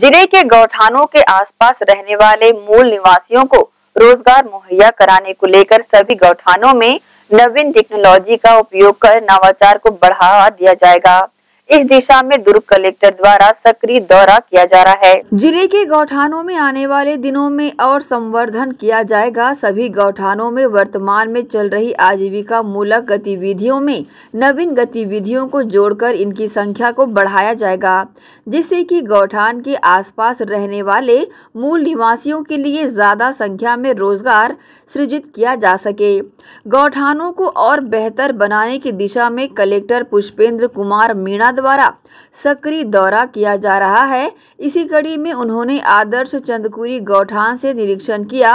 जिले के गौठानों के आसपास रहने वाले मूल निवासियों को रोजगार मुहैया कराने को लेकर सभी गौठानों में नवीन टेक्नोलॉजी का उपयोग कर नवाचार को बढ़ावा दिया जाएगा इस दिशा में दुर्ग कलेक्टर द्वारा सक्रिय दौरा किया जा रहा है जिले के गौठानों में आने वाले दिनों में और संवर्धन किया जाएगा सभी गौठानों में वर्तमान में चल रही आजीविका मूलक गतिविधियों में नवीन गतिविधियों को जोड़कर इनकी संख्या को बढ़ाया जाएगा जिससे कि गौठान के आसपास रहने वाले मूल निवासियों के लिए ज्यादा संख्या में रोजगार सृजित किया जा सके गौठानों को और बेहतर बनाने की दिशा में कलेक्टर पुष्पेंद्र कुमार मीणा द्वारा सक्रिय दौरा किया जा रहा है इसी कड़ी में उन्होंने आदर्श चंदकुरी गौठान से निरीक्षण किया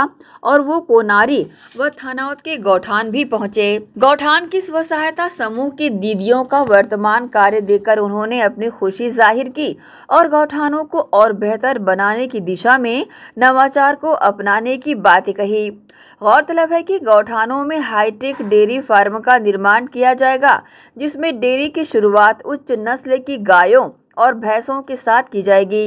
और वो कोनारी व थनौत के गौठान भी पहुंचे गौठान की स्व सहायता समूह की दीदियों का वर्तमान कार्य देकर उन्होंने अपनी खुशी जाहिर की और गौठानों को और बेहतर बनाने की दिशा में नवाचार को अपनाने की बात कही गौरतलब है कि गौठानों में हाईटेक डेयरी फार्म का निर्माण किया जाएगा जिसमें डेयरी की शुरुआत उच्च नस्ल नस्ल की गायों और भैंसों के साथ की जाएगी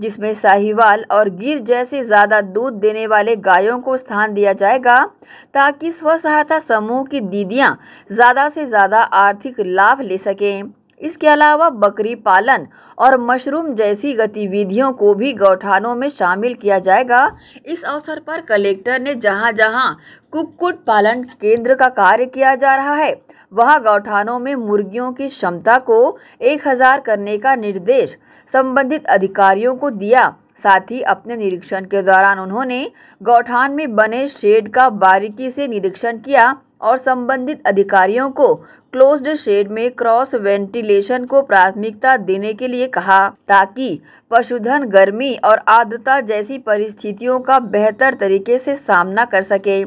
जिसमें साहिवाल और गिर जैसे ज़्यादा दूध देने वाले गायों को स्थान दिया जाएगा ताकि स्व सहायता समूह की दीदियाँ ज़्यादा से ज़्यादा आर्थिक लाभ ले सकें इसके अलावा बकरी पालन और मशरूम जैसी गतिविधियों को भी गौठानों में शामिल किया जाएगा इस अवसर पर कलेक्टर ने जहां जहां कुक्कुट पालन केंद्र का कार्य किया जा रहा है वहां गौठानों में मुर्गियों की क्षमता को 1000 करने का निर्देश संबंधित अधिकारियों को दिया साथ ही अपने निरीक्षण के दौरान उन्होंने गौठान में बने शेड का बारीकी से निरीक्षण किया और संबंधित अधिकारियों को क्लोज्ड शेड में क्रॉस वेंटिलेशन को प्राथमिकता देने के लिए कहा ताकि पशुधन गर्मी और आर्द्रता जैसी परिस्थितियों का बेहतर तरीके से सामना कर सके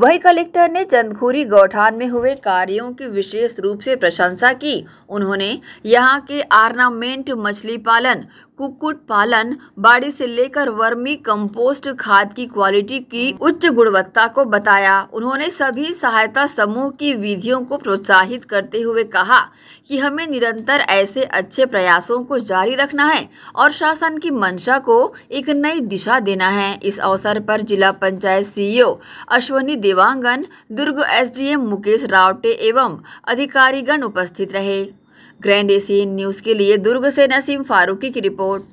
वही कलेक्टर ने चंदखुरी गौठान में हुए कार्यों की विशेष रूप से प्रशंसा की उन्होंने यहाँ के आर्नामेंट मछली पालन कुकुट पालन बाड़ी से लेकर वर्मी कंपोस्ट खाद की क्वालिटी की उच्च गुणवत्ता को बताया उन्होंने सभी सहायता समूह की विधियों को प्रोत्साहित संबोधित करते हुए कहा कि हमें निरंतर ऐसे अच्छे प्रयासों को जारी रखना है और शासन की मंशा को एक नई दिशा देना है इस अवसर पर जिला पंचायत सीईओ अश्वनी देवांगन दुर्ग एसडीएम मुकेश रावटे एवं अधिकारीगण उपस्थित रहे ग्रैंड एशियन न्यूज़ के लिए दुर्ग से नसीम फारूकी की रिपोर्ट